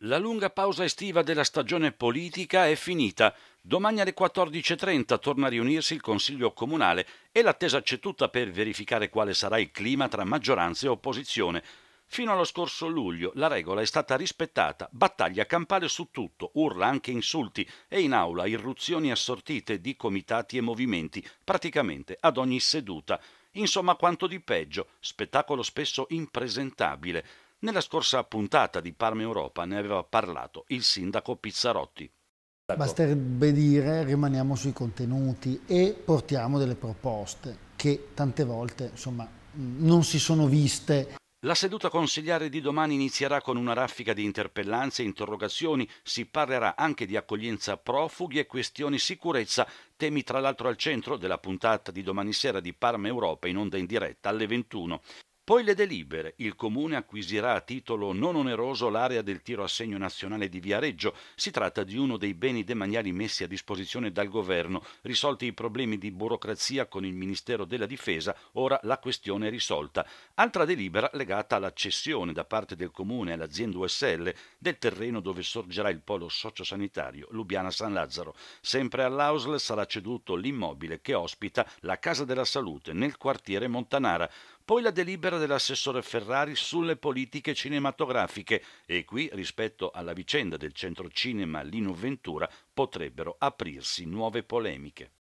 La lunga pausa estiva della stagione politica è finita. Domani alle 14.30 torna a riunirsi il Consiglio Comunale e l'attesa c'è tutta per verificare quale sarà il clima tra maggioranza e opposizione. Fino allo scorso luglio la regola è stata rispettata, battaglia campale su tutto, urla anche insulti e in aula irruzioni assortite di comitati e movimenti, praticamente ad ogni seduta. Insomma quanto di peggio, spettacolo spesso impresentabile. Nella scorsa puntata di Parma Europa ne aveva parlato il sindaco Pizzarotti. Basterebbe dire rimaniamo sui contenuti e portiamo delle proposte che tante volte insomma, mm, non si sono viste. La seduta consigliare di domani inizierà con una raffica di interpellanze e interrogazioni, si parlerà anche di accoglienza profughi e questioni sicurezza, temi tra l'altro al centro della puntata di domani sera di Parma Europa in onda in diretta alle 21. Poi le delibere. Il comune acquisirà a titolo non oneroso l'area del tiro a segno nazionale di Viareggio. Si tratta di uno dei beni demaniali messi a disposizione dal governo. Risolti i problemi di burocrazia con il Ministero della Difesa, ora la questione è risolta. Altra delibera legata alla cessione da parte del comune all'azienda USL del terreno dove sorgerà il polo sociosanitario Lubiana San Lazzaro. Sempre all'Ausl sarà ceduto l'immobile che ospita la Casa della Salute nel quartiere Montanara poi la delibera dell'assessore Ferrari sulle politiche cinematografiche e qui rispetto alla vicenda del centro cinema Lino Ventura potrebbero aprirsi nuove polemiche.